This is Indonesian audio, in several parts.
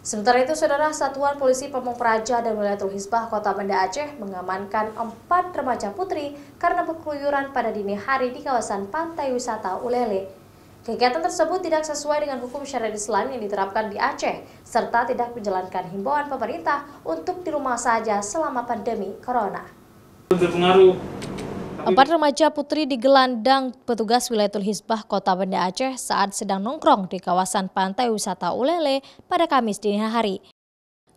Sementara itu, saudara Satuan Polisi Pamung Praja dan Wilayah Hisbah Kota Banda Aceh mengamankan empat remaja putri karena berkeluyuran pada dini hari di kawasan pantai wisata Ulele. Kegiatan tersebut tidak sesuai dengan hukum syariat Islam yang diterapkan di Aceh, serta tidak menjalankan himbauan pemerintah untuk di rumah saja selama pandemi Corona. Berpengaruh Empat remaja putri digelandang petugas Wilayatul Hisbah Kota Banda Aceh saat sedang nongkrong di kawasan pantai wisata Ulele pada Kamis dini hari.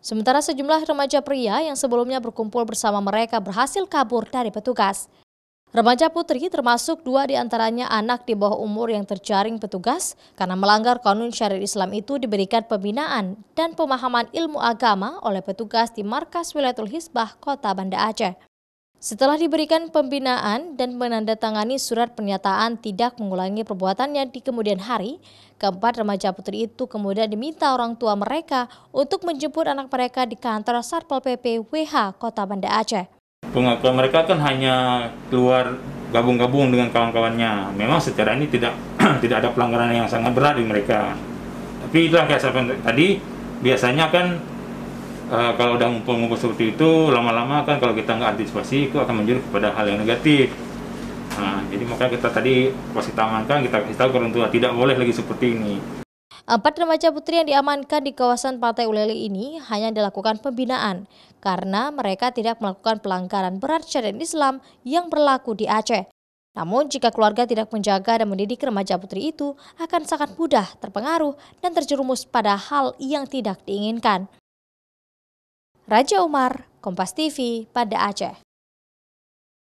Sementara sejumlah remaja pria yang sebelumnya berkumpul bersama mereka berhasil kabur dari petugas. Remaja putri termasuk dua di antaranya anak di bawah umur yang terjaring petugas karena melanggar konun syariat Islam itu diberikan pembinaan dan pemahaman ilmu agama oleh petugas di Markas Wilayatul Hisbah Kota Banda Aceh. Setelah diberikan pembinaan dan menandatangani surat pernyataan tidak mengulangi perbuatannya di kemudian hari, keempat remaja putri itu kemudian diminta orang tua mereka untuk menjemput anak mereka di kantor Satpol PP WH Kota Banda Aceh. Pengakuan mereka kan hanya keluar gabung-gabung dengan kawan-kawannya. Memang secara ini tidak tidak ada pelanggaran yang sangat berat di mereka. Tapi itulah kayak tadi, biasanya kan uh, kalau udah ngumpul-ngumpul seperti itu lama-lama kan kalau kita nggak antisipasi itu akan menjurus kepada hal yang negatif nah jadi makanya kita tadi pasti tangankan kita kasih tahu orang tua tidak boleh lagi seperti ini Empat remaja putri yang diamankan di kawasan Pantai Ulele ini hanya dilakukan pembinaan karena mereka tidak melakukan pelanggaran berat syariat Islam yang berlaku di Aceh. Namun jika keluarga tidak menjaga dan mendidik remaja putri itu akan sangat mudah terpengaruh dan terjerumus pada hal yang tidak diinginkan. Raja Umar, Kompas TV, pada Aceh.